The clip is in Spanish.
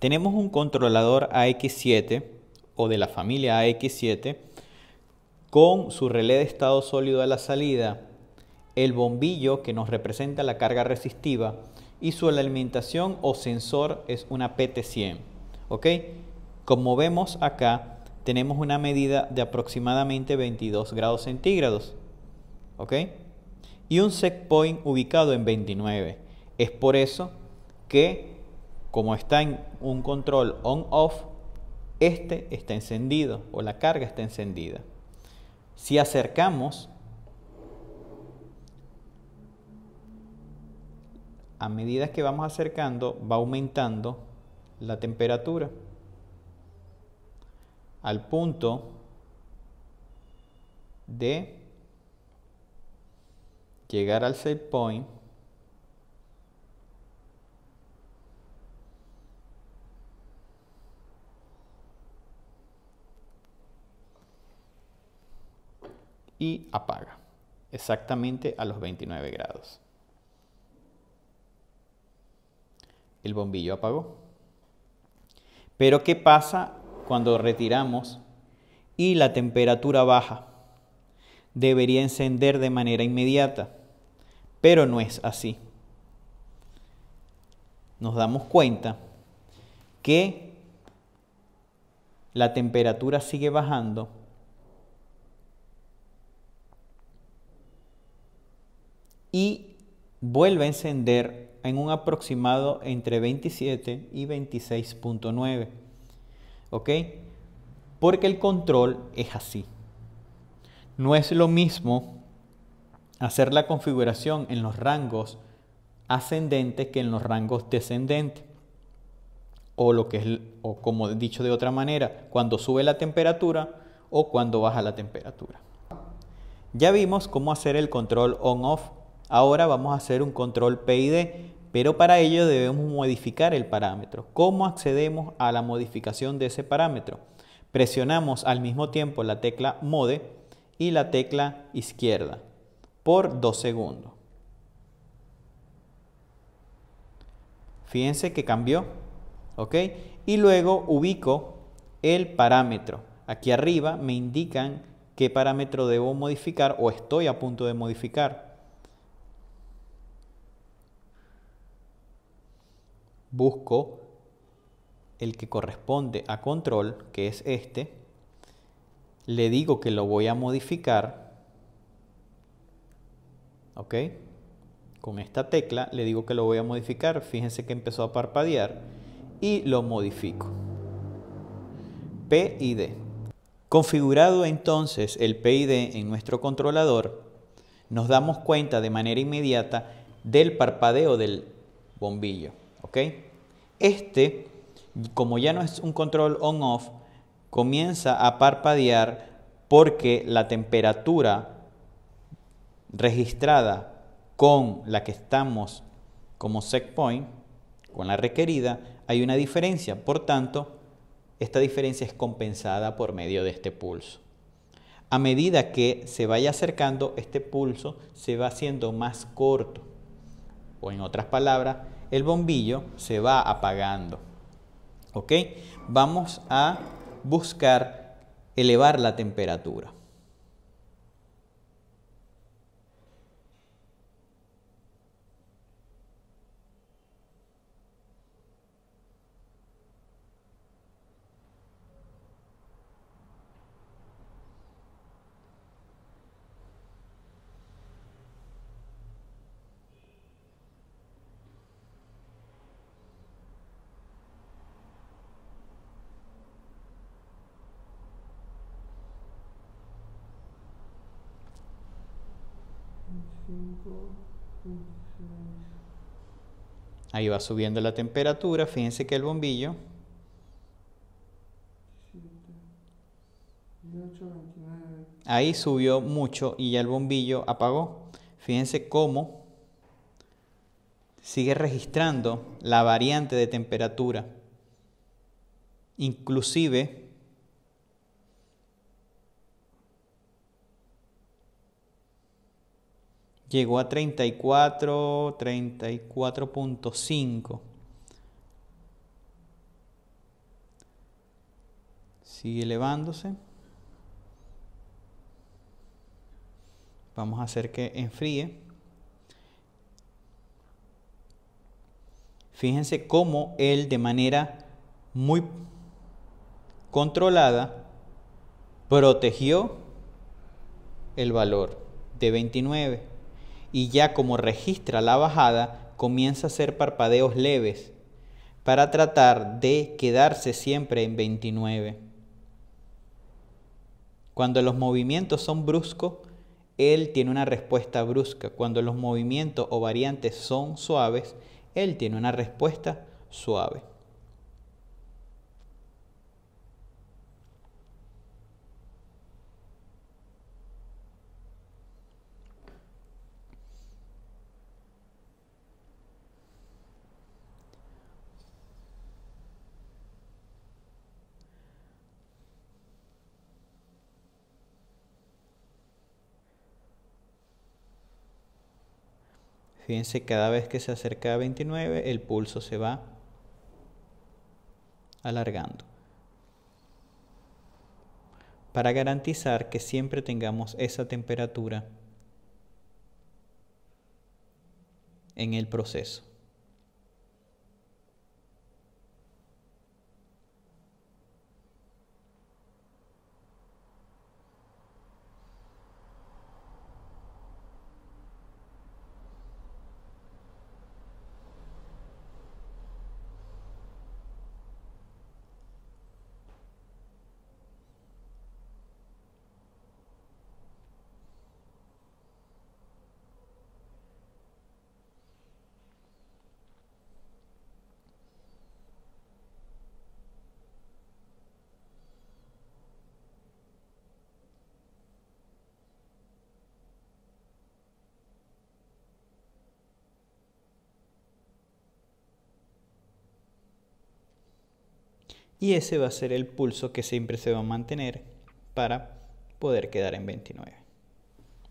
Tenemos un controlador AX7 o de la familia AX7 con su relé de estado sólido a la salida, el bombillo que nos representa la carga resistiva y su alimentación o sensor es una PT100. ¿ok? Como vemos acá, tenemos una medida de aproximadamente 22 grados centígrados. ¿ok? Y un set point ubicado en 29. Es por eso que como está en un control on-off, este está encendido o la carga está encendida. Si acercamos a medida que vamos acercando, va aumentando la temperatura. Al punto de llegar al set point y apaga exactamente a los 29 grados. El bombillo apagó. Pero ¿qué pasa cuando retiramos y la temperatura baja? Debería encender de manera inmediata, pero no es así. Nos damos cuenta que la temperatura sigue bajando y vuelve a encender en un aproximado entre 27 y 26.9. ¿Ok? Porque el control es así. No es lo mismo hacer la configuración en los rangos ascendentes que en los rangos descendentes. O lo que es, o como dicho de otra manera, cuando sube la temperatura o cuando baja la temperatura. Ya vimos cómo hacer el control on-off Ahora vamos a hacer un control PID, pero para ello debemos modificar el parámetro. ¿Cómo accedemos a la modificación de ese parámetro? Presionamos al mismo tiempo la tecla MODE y la tecla izquierda por dos segundos. Fíjense que cambió, ¿ok? Y luego ubico el parámetro. Aquí arriba me indican qué parámetro debo modificar o estoy a punto de modificar. busco el que corresponde a control, que es este, le digo que lo voy a modificar, ¿ok? Con esta tecla le digo que lo voy a modificar, fíjense que empezó a parpadear y lo modifico. PID. Configurado entonces el PID en nuestro controlador, nos damos cuenta de manera inmediata del parpadeo del bombillo. Este, como ya no es un control on-off, comienza a parpadear porque la temperatura registrada con la que estamos como set point, con la requerida, hay una diferencia. Por tanto, esta diferencia es compensada por medio de este pulso. A medida que se vaya acercando, este pulso se va haciendo más corto. O en otras palabras, el bombillo se va apagando. ¿Ok? Vamos a buscar elevar la temperatura. Ahí va subiendo la temperatura. Fíjense que el bombillo. Ahí subió mucho y ya el bombillo apagó. Fíjense cómo sigue registrando la variante de temperatura. Inclusive llegó a 34, 34.5. Sigue elevándose. Vamos a hacer que enfríe. Fíjense cómo él de manera muy controlada protegió el valor de 29 y ya como registra la bajada, comienza a hacer parpadeos leves para tratar de quedarse siempre en 29. Cuando los movimientos son bruscos, él tiene una respuesta brusca. Cuando los movimientos o variantes son suaves, él tiene una respuesta suave. Fíjense, cada vez que se acerca a 29, el pulso se va alargando. Para garantizar que siempre tengamos esa temperatura en el proceso. y ese va a ser el pulso que siempre se va a mantener para poder quedar en 29.